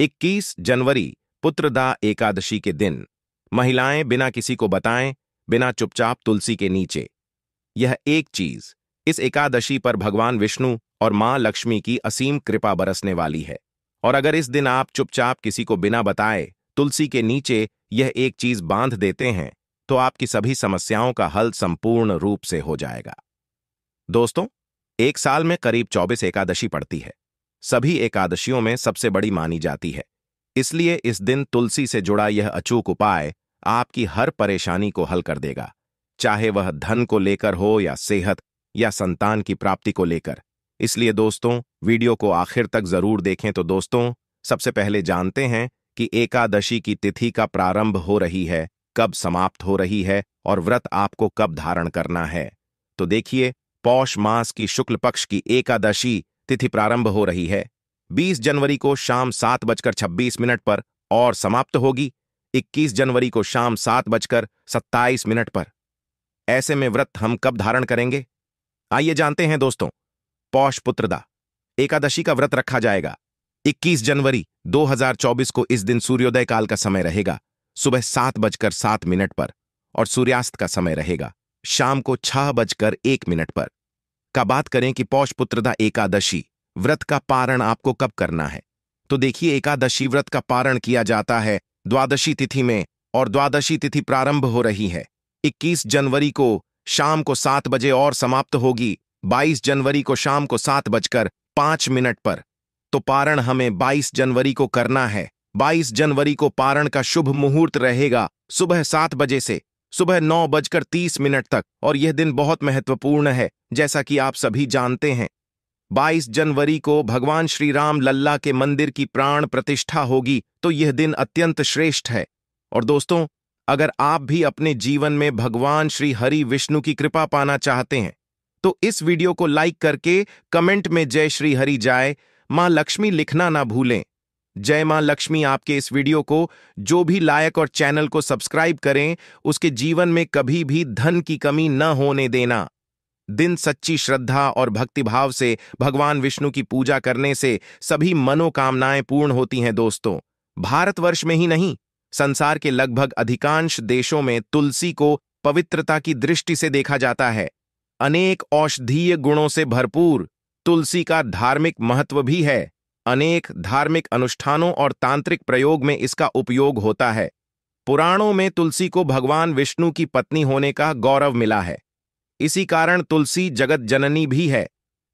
21 जनवरी पुत्रदा एकादशी के दिन महिलाएं बिना किसी को बताएं बिना चुपचाप तुलसी के नीचे यह एक चीज इस एकादशी पर भगवान विष्णु और मां लक्ष्मी की असीम कृपा बरसने वाली है और अगर इस दिन आप चुपचाप किसी को बिना बताए तुलसी के नीचे यह एक चीज बांध देते हैं तो आपकी सभी समस्याओं का हल संपूर्ण रूप से हो जाएगा दोस्तों एक साल में करीब 24 एकादशी पड़ती है सभी एकादशियों में सबसे बड़ी मानी जाती है इसलिए इस दिन तुलसी से जुड़ा यह अचूक उपाय आपकी हर परेशानी को हल कर देगा चाहे वह धन को लेकर हो या सेहत या संतान की प्राप्ति को लेकर इसलिए दोस्तों वीडियो को आखिर तक जरूर देखें तो दोस्तों सबसे पहले जानते हैं कि एकादशी की तिथि का प्रारंभ हो रही है कब समाप्त हो रही है और व्रत आपको कब धारण करना है तो देखिए पौष मास की शुक्ल पक्ष की एकादशी तिथि प्रारंभ हो रही है 20 जनवरी को शाम सात बजकर छब्बीस मिनट पर और समाप्त होगी 21 जनवरी को शाम सात बजकर सत्ताईस मिनट पर ऐसे में व्रत हम कब धारण करेंगे आइए जानते हैं दोस्तों पौष पुत्रदा एकादशी का व्रत रखा जाएगा 21 जनवरी 2024 को इस दिन सूर्योदय काल का समय रहेगा सुबह सात बजकर सात मिनट पर और सूर्यास्त का समय रहेगा शाम को छह बजकर एक मिनट पर का बात करें कि पौष पुत्रदा एकादशी व्रत का पारण आपको कब करना है तो देखिए एकादशी व्रत का पारण किया जाता है द्वादशी तिथि में और द्वादशी तिथि प्रारंभ हो रही है 21 जनवरी को शाम को सात बजे और समाप्त होगी 22 जनवरी को शाम को सात बजकर पांच मिनट पर तो पारण हमें 22 जनवरी को करना है 22 जनवरी को पारण का शुभ मुहूर्त रहेगा सुबह सात बजे से सुबह नौ बजकर तीस मिनट तक और यह दिन बहुत महत्वपूर्ण है जैसा कि आप सभी जानते हैं 22 जनवरी को भगवान श्री राम लल्ला के मंदिर की प्राण प्रतिष्ठा होगी तो यह दिन अत्यंत श्रेष्ठ है और दोस्तों अगर आप भी अपने जीवन में भगवान श्री हरि विष्णु की कृपा पाना चाहते हैं तो इस वीडियो को लाइक करके कमेंट में जय श्री हरि जाए मां लक्ष्मी लिखना ना भूलें जय मां लक्ष्मी आपके इस वीडियो को जो भी लायक और चैनल को सब्सक्राइब करें उसके जीवन में कभी भी धन की कमी न होने देना दिन सच्ची श्रद्धा और भक्तिभाव से भगवान विष्णु की पूजा करने से सभी मनोकामनाएं पूर्ण होती हैं दोस्तों भारतवर्ष में ही नहीं संसार के लगभग अधिकांश देशों में तुलसी को पवित्रता की दृष्टि से देखा जाता है अनेक औषधीय गुणों से भरपूर तुलसी का धार्मिक महत्व भी है अनेक धार्मिक अनुष्ठानों और तांत्रिक प्रयोग में इसका उपयोग होता है पुराणों में तुलसी को भगवान विष्णु की पत्नी होने का गौरव मिला है इसी कारण तुलसी जगत जननी भी है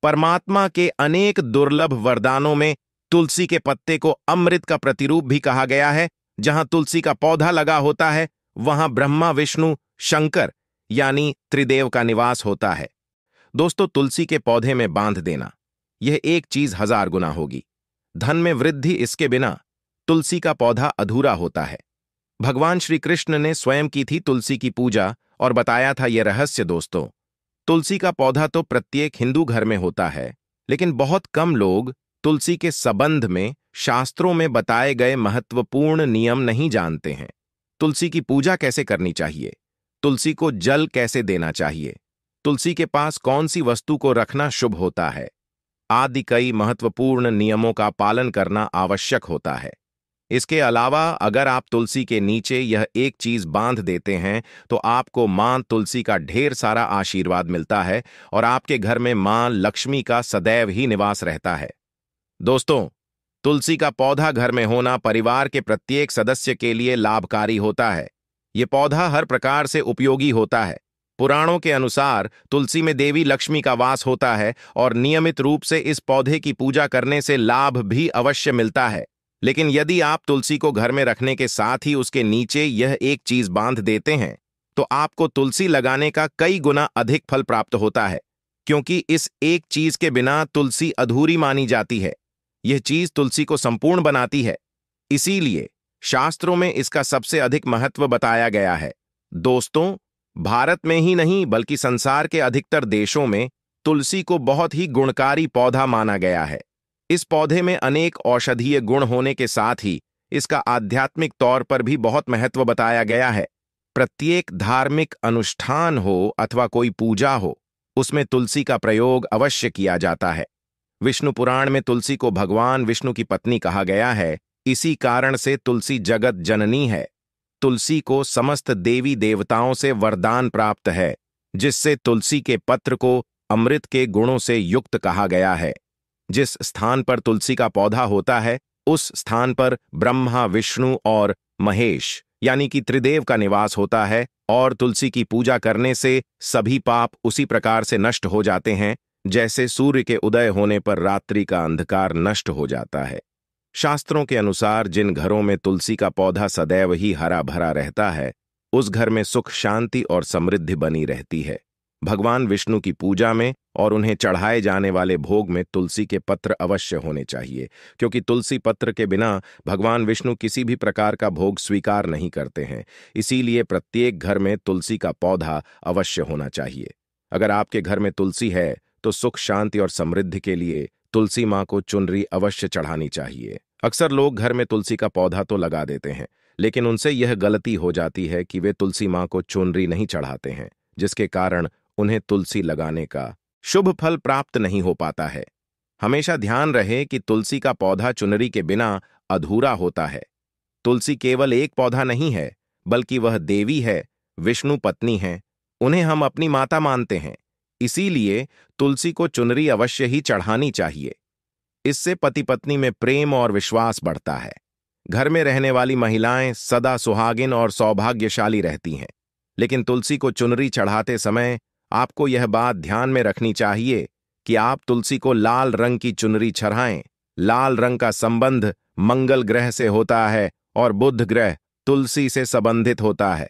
परमात्मा के अनेक दुर्लभ वरदानों में तुलसी के पत्ते को अमृत का प्रतिरूप भी कहा गया है जहां तुलसी का पौधा लगा होता है वहां ब्रह्मा विष्णु शंकर यानी त्रिदेव का निवास होता है दोस्तों तुलसी के पौधे में बांध देना यह एक चीज हजार गुना होगी धन में वृद्धि इसके बिना तुलसी का पौधा अधूरा होता है भगवान श्री कृष्ण ने स्वयं की थी तुलसी की पूजा और बताया था यह रहस्य दोस्तों तुलसी का पौधा तो प्रत्येक हिंदू घर में होता है लेकिन बहुत कम लोग तुलसी के संबंध में शास्त्रों में बताए गए महत्वपूर्ण नियम नहीं जानते हैं तुलसी की पूजा कैसे करनी चाहिए तुलसी को जल कैसे देना चाहिए तुलसी के पास कौन सी वस्तु को रखना शुभ होता है आदि कई महत्वपूर्ण नियमों का पालन करना आवश्यक होता है इसके अलावा अगर आप तुलसी के नीचे यह एक चीज बांध देते हैं तो आपको मां तुलसी का ढेर सारा आशीर्वाद मिलता है और आपके घर में मां लक्ष्मी का सदैव ही निवास रहता है दोस्तों तुलसी का पौधा घर में होना परिवार के प्रत्येक सदस्य के लिए लाभकारी होता है ये पौधा हर प्रकार से उपयोगी होता है पुराणों के अनुसार तुलसी में देवी लक्ष्मी का वास होता है और नियमित रूप से इस पौधे की पूजा करने से लाभ भी अवश्य मिलता है लेकिन यदि आप तुलसी को घर में रखने के साथ ही उसके नीचे यह एक चीज बांध देते हैं तो आपको तुलसी लगाने का कई गुना अधिक फल प्राप्त होता है क्योंकि इस एक चीज के बिना तुलसी अधूरी मानी जाती है यह चीज तुलसी को संपूर्ण बनाती है इसीलिए शास्त्रों में इसका सबसे अधिक महत्व बताया गया है दोस्तों भारत में ही नहीं बल्कि संसार के अधिकतर देशों में तुलसी को बहुत ही गुणकारी पौधा माना गया है इस पौधे में अनेक औषधीय गुण होने के साथ ही इसका आध्यात्मिक तौर पर भी बहुत महत्व बताया गया है प्रत्येक धार्मिक अनुष्ठान हो अथवा कोई पूजा हो उसमें तुलसी का प्रयोग अवश्य किया जाता है विष्णु पुराण में तुलसी को भगवान विष्णु की पत्नी कहा गया है इसी कारण से तुलसी जगत जननी है तुलसी को समस्त देवी देवताओं से वरदान प्राप्त है जिससे तुलसी के पत्र को अमृत के गुणों से युक्त कहा गया है जिस स्थान पर तुलसी का पौधा होता है उस स्थान पर ब्रह्मा विष्णु और महेश यानी कि त्रिदेव का निवास होता है और तुलसी की पूजा करने से सभी पाप उसी प्रकार से नष्ट हो जाते हैं जैसे सूर्य के उदय होने पर रात्रि का अंधकार नष्ट हो जाता है शास्त्रों के अनुसार जिन घरों में तुलसी का पौधा सदैव ही हरा भरा रहता है उस घर में सुख शांति और समृद्धि बनी रहती है भगवान विष्णु की पूजा में और उन्हें चढ़ाए जाने वाले भोग में तुलसी के पत्र अवश्य होने चाहिए क्योंकि तुलसी पत्र के बिना भगवान विष्णु किसी भी प्रकार का भोग स्वीकार नहीं करते हैं इसीलिए प्रत्येक घर में तुलसी का पौधा अवश्य होना चाहिए अगर आपके घर में तुलसी है तो सुख शांति और समृद्धि के लिए तुलसी माँ को चुनरी अवश्य चढ़ानी चाहिए अक्सर लोग घर में तुलसी का पौधा तो लगा देते हैं लेकिन उनसे यह गलती हो जाती है कि वे तुलसी माँ को चुनरी नहीं चढ़ाते हैं जिसके कारण उन्हें तुलसी लगाने का शुभ फल प्राप्त नहीं हो पाता है हमेशा ध्यान रहे कि तुलसी का पौधा चुनरी के बिना अधूरा होता है तुलसी केवल एक पौधा नहीं है बल्कि वह देवी है विष्णु पत्नी है उन्हें हम अपनी माता मानते हैं इसीलिए तुलसी को चुनरी अवश्य ही चढ़ानी चाहिए इससे पति पत्नी में प्रेम और विश्वास बढ़ता है घर में रहने वाली महिलाएं सदा सुहागिन और सौभाग्यशाली रहती हैं लेकिन तुलसी को चुनरी चढ़ाते समय आपको यह बात ध्यान में रखनी चाहिए कि आप तुलसी को लाल रंग की चुनरी चढ़ाएं लाल रंग का संबंध मंगल ग्रह से होता है और बुध ग्रह तुलसी से संबंधित होता है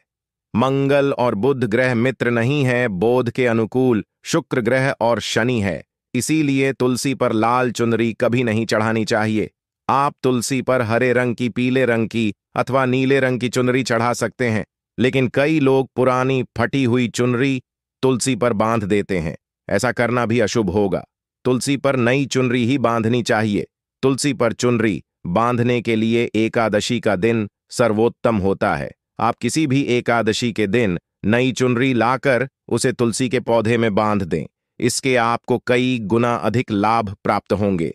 मंगल और बुध ग्रह मित्र नहीं है बोध के अनुकूल शुक्र ग्रह और शनि है इसीलिए तुलसी पर लाल चुनरी कभी नहीं चढ़ानी चाहिए आप तुलसी पर हरे रंग की पीले रंग की अथवा नीले रंग की चुनरी चढ़ा सकते हैं लेकिन कई लोग पुरानी फटी हुई चुनरी तुलसी पर बांध देते हैं ऐसा करना भी अशुभ होगा तुलसी पर नई चुनरी ही बांधनी चाहिए तुलसी पर चुनरी बांधने के लिए एकादशी का दिन सर्वोत्तम होता है आप किसी भी एकादशी के दिन नई चुनरी लाकर उसे तुलसी के पौधे में बांध दें इसके आपको कई गुना अधिक लाभ प्राप्त होंगे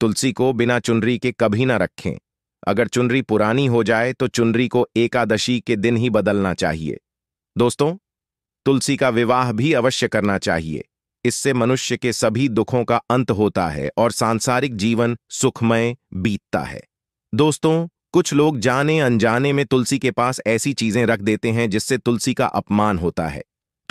तुलसी को बिना चुनरी के कभी ना रखें अगर चुनरी पुरानी हो जाए तो चुनरी को एकादशी के दिन ही बदलना चाहिए दोस्तों तुलसी का विवाह भी अवश्य करना चाहिए इससे मनुष्य के सभी दुखों का अंत होता है और सांसारिक जीवन सुखमय बीतता है दोस्तों कुछ लोग जाने अनजाने में तुलसी के पास ऐसी चीजें रख देते हैं जिससे तुलसी का अपमान होता है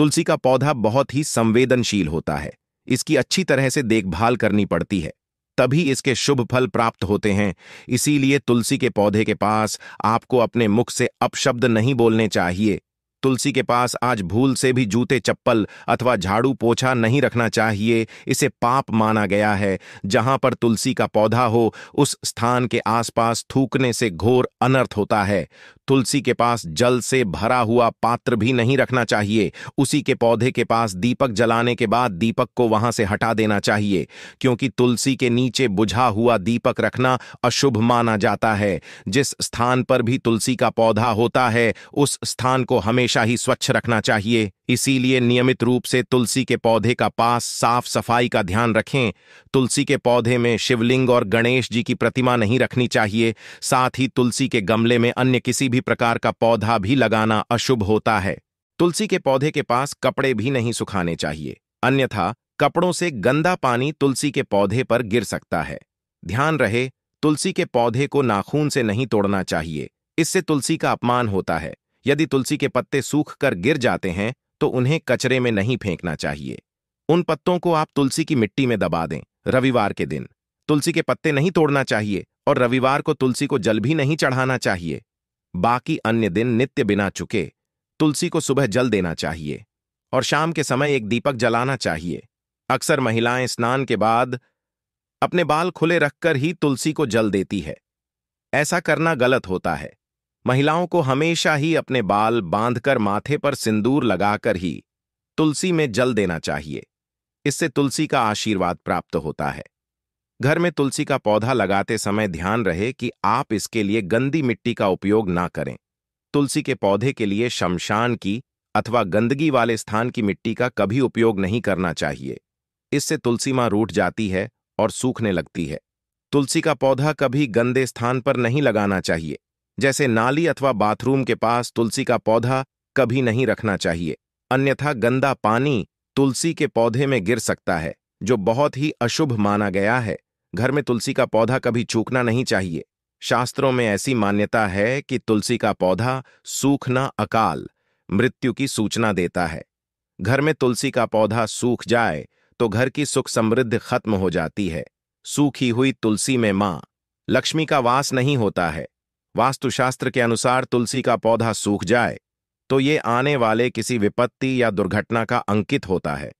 तुलसी का पौधा बहुत ही संवेदनशील होता है इसकी अच्छी तरह से देखभाल करनी पड़ती है तभी इसके शुभ फल प्राप्त होते हैं इसीलिए तुलसी के पौधे के पास आपको अपने मुख से अपशब्द नहीं बोलने चाहिए तुलसी के पास आज भूल से भी जूते चप्पल अथवा झाड़ू पोछा नहीं रखना चाहिए इसे पाप माना गया है जहां पर तुलसी का पौधा हो उस स्थान के आसपास थूकने से घोर अनर्थ होता है तुलसी के पास जल से भरा हुआ पात्र भी नहीं रखना चाहिए उसी के पौधे के पास दीपक जलाने के बाद दीपक को वहां से हटा देना चाहिए क्योंकि तुलसी के नीचे बुझा हुआ दीपक रखना अशुभ माना जाता है जिस स्थान पर भी तुलसी का पौधा होता है उस स्थान को हमेशा ही स्वच्छ रखना चाहिए इसीलिए नियमित रूप से तुलसी के पौधे का पास साफ सफाई का ध्यान रखें तुलसी के पौधे में शिवलिंग और गणेश जी की प्रतिमा नहीं रखनी चाहिए साथ ही तुलसी के गमले में अन्य किसी भी भी प्रकार का पौधा भी लगाना अशुभ होता है तुलसी के पौधे के पास कपड़े भी नहीं सुखाने चाहिए अन्यथा कपड़ों से गंदा पानी तुलसी के पौधे पर गिर सकता है ध्यान रहे तुलसी के पौधे को नाखून से नहीं तोड़ना चाहिए इससे तुलसी का अपमान होता है यदि तुलसी के पत्ते सूख कर गिर जाते हैं तो उन्हें कचरे में नहीं फेंकना चाहिए उन पत्तों को आप तुलसी की मिट्टी में दबा दें रविवार के दिन तुलसी के पत्ते नहीं तोड़ना चाहिए और रविवार को तुलसी को जल भी नहीं चढ़ाना चाहिए बाकी अन्य दिन नित्य बिना चुके तुलसी को सुबह जल देना चाहिए और शाम के समय एक दीपक जलाना चाहिए अक्सर महिलाएं स्नान के बाद अपने बाल खुले रखकर ही तुलसी को जल देती है ऐसा करना गलत होता है महिलाओं को हमेशा ही अपने बाल बांधकर माथे पर सिंदूर लगाकर ही तुलसी में जल देना चाहिए इससे तुलसी का आशीर्वाद प्राप्त होता है घर में तुलसी का पौधा लगाते समय ध्यान रहे कि आप इसके लिए गंदी मिट्टी का उपयोग ना करें तुलसी के पौधे के लिए शमशान की अथवा गंदगी वाले स्थान की मिट्टी का कभी उपयोग नहीं करना चाहिए इससे तुलसी मां रूठ जाती है और सूखने लगती है तुलसी का पौधा कभी गंदे स्थान पर नहीं लगाना चाहिए जैसे नाली अथवा बाथरूम के पास तुलसी का पौधा कभी नहीं रखना चाहिए अन्यथा गंदा पानी तुलसी के पौधे में गिर सकता है जो बहुत ही अशुभ माना गया है घर में तुलसी का पौधा कभी चूकना नहीं चाहिए शास्त्रों में ऐसी मान्यता है कि तुलसी का पौधा सूखना अकाल मृत्यु की सूचना देता है घर में तुलसी का पौधा सूख जाए तो घर की सुख समृद्धि खत्म हो जाती है सूखी हुई तुलसी में मां लक्ष्मी का वास नहीं होता है वास्तुशास्त्र के अनुसार तुलसी का पौधा सूख जाए तो ये आने वाले किसी विपत्ति या दुर्घटना का अंकित होता है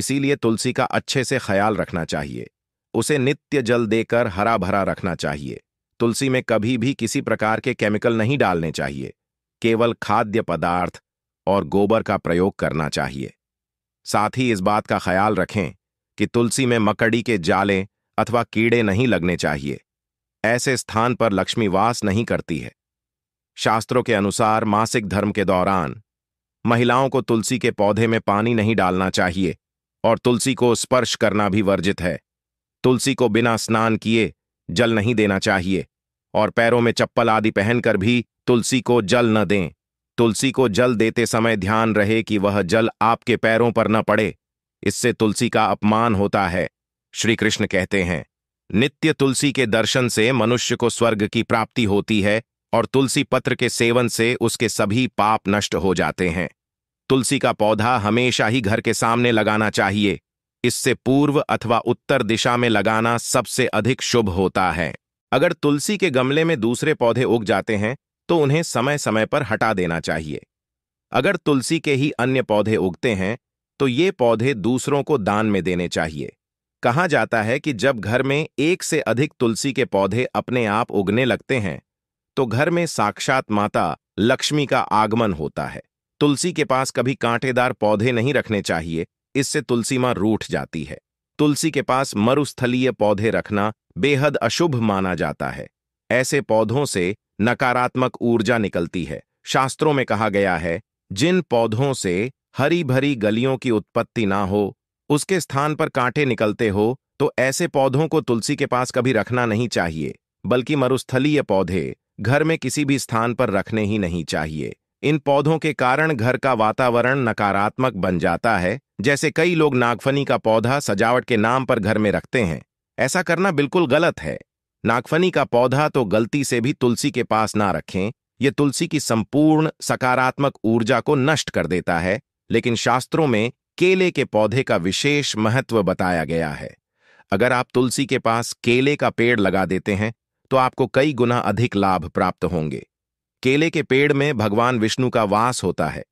इसीलिए तुलसी का अच्छे से ख्याल रखना चाहिए उसे नित्य जल देकर हरा भरा रखना चाहिए तुलसी में कभी भी किसी प्रकार के केमिकल नहीं डालने चाहिए केवल खाद्य पदार्थ और गोबर का प्रयोग करना चाहिए साथ ही इस बात का ख्याल रखें कि तुलसी में मकड़ी के जाले अथवा कीड़े नहीं लगने चाहिए ऐसे स्थान पर लक्ष्मी वास नहीं करती है शास्त्रों के अनुसार मासिक धर्म के दौरान महिलाओं को तुलसी के पौधे में पानी नहीं डालना चाहिए और तुलसी को स्पर्श करना भी वर्जित है तुलसी को बिना स्नान किए जल नहीं देना चाहिए और पैरों में चप्पल आदि पहनकर भी तुलसी को जल न दें तुलसी को जल देते समय ध्यान रहे कि वह जल आपके पैरों पर न पड़े इससे तुलसी का अपमान होता है श्री कृष्ण कहते हैं नित्य तुलसी के दर्शन से मनुष्य को स्वर्ग की प्राप्ति होती है और तुलसी पत्र के सेवन से उसके सभी पाप नष्ट हो जाते हैं तुलसी का पौधा हमेशा ही घर के सामने लगाना चाहिए इससे पूर्व अथवा उत्तर दिशा में लगाना सबसे अधिक शुभ होता है अगर तुलसी के गमले में दूसरे पौधे उग जाते हैं तो उन्हें समय समय पर हटा देना चाहिए अगर तुलसी के ही अन्य पौधे उगते हैं तो ये पौधे दूसरों को दान में देने चाहिए कहा जाता है कि जब घर में एक से अधिक तुलसी के पौधे अपने आप उगने लगते हैं तो घर में साक्षात माता लक्ष्मी का आगमन होता है तुलसी के पास कभी कांटेदार पौधे नहीं रखने चाहिए इससे तुलसी माँ रूठ जाती है तुलसी के पास मरुस्थलीय पौधे रखना बेहद अशुभ माना जाता है ऐसे पौधों से नकारात्मक ऊर्जा निकलती है शास्त्रों में कहा गया है जिन पौधों से हरी भरी गलियों की उत्पत्ति ना हो उसके स्थान पर कांटे निकलते हो तो ऐसे पौधों को तुलसी के पास कभी रखना नहीं चाहिए बल्कि मरुस्थलीय पौधे घर में किसी भी स्थान पर रखने ही नहीं चाहिए इन पौधों के कारण घर का वातावरण नकारात्मक बन जाता है जैसे कई लोग नागफनी का पौधा सजावट के नाम पर घर में रखते हैं ऐसा करना बिल्कुल गलत है नागफनी का पौधा तो गलती से भी तुलसी के पास ना रखें यह तुलसी की संपूर्ण सकारात्मक ऊर्जा को नष्ट कर देता है लेकिन शास्त्रों में केले के पौधे का विशेष महत्व बताया गया है अगर आप तुलसी के पास केले का पेड़ लगा देते हैं तो आपको कई गुना अधिक लाभ प्राप्त होंगे केले के पेड़ में भगवान विष्णु का वास होता है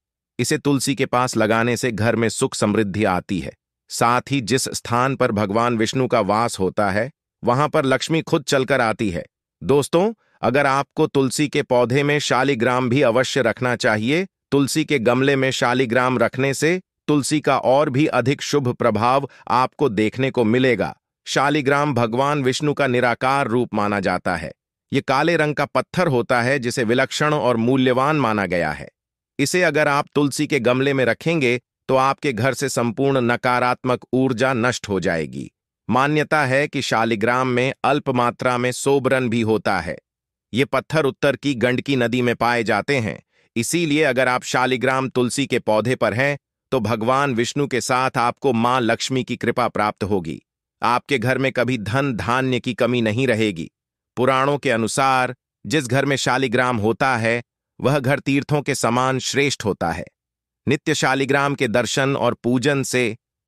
इसे तुलसी के पास लगाने से घर में सुख समृद्धि आती है साथ ही जिस स्थान पर भगवान विष्णु का वास होता है वहां पर लक्ष्मी खुद चलकर आती है दोस्तों अगर आपको तुलसी के पौधे में शालीग्राम भी अवश्य रखना चाहिए तुलसी के गमले में शालीग्राम रखने से तुलसी का और भी अधिक शुभ प्रभाव आपको देखने को मिलेगा शालीग्राम भगवान विष्णु का निराकार रूप माना जाता है ये काले रंग का पत्थर होता है जिसे विलक्षण और मूल्यवान माना गया है इसे अगर आप तुलसी के गमले में रखेंगे तो आपके घर से संपूर्ण नकारात्मक ऊर्जा नष्ट हो जाएगी मान्यता है कि शालिग्राम में अल्प मात्रा में सोबरन भी होता है ये पत्थर उत्तर की गंडकी नदी में पाए जाते हैं इसीलिए अगर आप शालिग्राम तुलसी के पौधे पर हैं तो भगवान विष्णु के साथ आपको मां लक्ष्मी की कृपा प्राप्त होगी आपके घर में कभी धन धान्य की कमी नहीं रहेगी पुराणों के अनुसार जिस घर में शालिग्राम होता है वह घर तीर्थों के समान श्रेष्ठ होता है नित्य शालिग्राम के दर्शन और पूजन से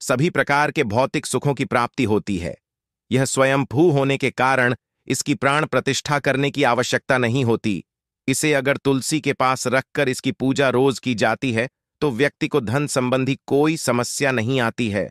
सभी प्रकार के भौतिक सुखों की प्राप्ति होती है यह स्वयं भू होने के कारण इसकी प्राण प्रतिष्ठा करने की आवश्यकता नहीं होती इसे अगर तुलसी के पास रखकर इसकी पूजा रोज की जाती है तो व्यक्ति को धन संबंधी कोई समस्या नहीं आती है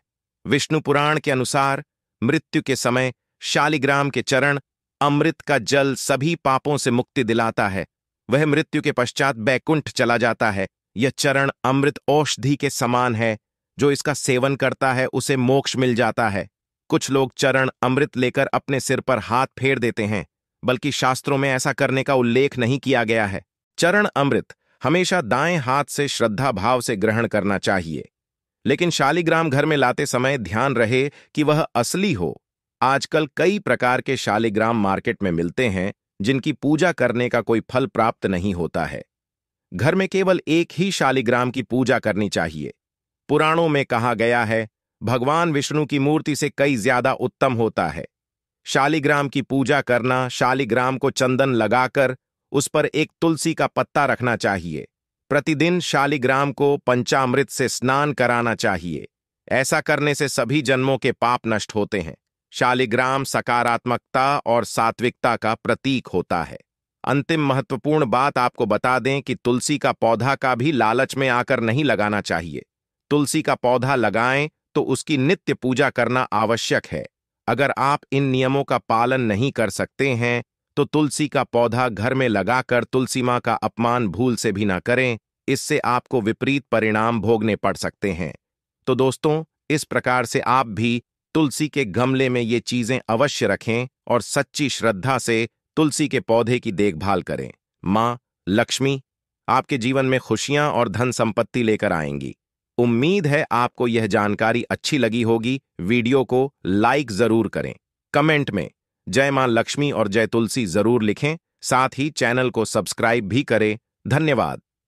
विष्णु पुराण के अनुसार मृत्यु के समय शालिग्राम के चरण अमृत का जल सभी पापों से मुक्ति दिलाता है वह मृत्यु के पश्चात बैकुंठ चला जाता है यह चरण अमृत औषधि के समान है जो इसका सेवन करता है उसे मोक्ष मिल जाता है कुछ लोग चरण अमृत लेकर अपने सिर पर हाथ फेर देते हैं बल्कि शास्त्रों में ऐसा करने का उल्लेख नहीं किया गया है चरण अमृत हमेशा दाएं हाथ से श्रद्धा भाव से ग्रहण करना चाहिए लेकिन शालिग्राम घर में लाते समय ध्यान रहे कि वह असली हो आजकल कई प्रकार के शालिग्राम मार्केट में मिलते हैं जिनकी पूजा करने का कोई फल प्राप्त नहीं होता है घर में केवल एक ही शालिग्राम की पूजा करनी चाहिए पुराणों में कहा गया है भगवान विष्णु की मूर्ति से कई ज्यादा उत्तम होता है शालिग्राम की पूजा करना शालिग्राम को चंदन लगाकर उस पर एक तुलसी का पत्ता रखना चाहिए प्रतिदिन शालिग्राम को पंचामृत से स्नान कराना चाहिए ऐसा करने से सभी जन्मों के पाप नष्ट होते हैं शालिग्राम सकारात्मकता और सात्विकता का प्रतीक होता है अंतिम महत्वपूर्ण बात आपको बता दें कि तुलसी का पौधा का भी लालच में आकर नहीं लगाना चाहिए तुलसी का पौधा लगाएं तो उसकी नित्य पूजा करना आवश्यक है अगर आप इन नियमों का पालन नहीं कर सकते हैं तो तुलसी का पौधा घर में लगाकर तुलसी माँ का अपमान भूल से भी ना करें इससे आपको विपरीत परिणाम भोगने पड़ सकते हैं तो दोस्तों इस प्रकार से आप भी तुलसी के गमले में ये चीजें अवश्य रखें और सच्ची श्रद्धा से तुलसी के पौधे की देखभाल करें माँ लक्ष्मी आपके जीवन में खुशियां और धन संपत्ति लेकर आएंगी उम्मीद है आपको यह जानकारी अच्छी लगी होगी वीडियो को लाइक जरूर करें कमेंट में जय मां लक्ष्मी और जय तुलसी जरूर लिखें साथ ही चैनल को सब्सक्राइब भी करें धन्यवाद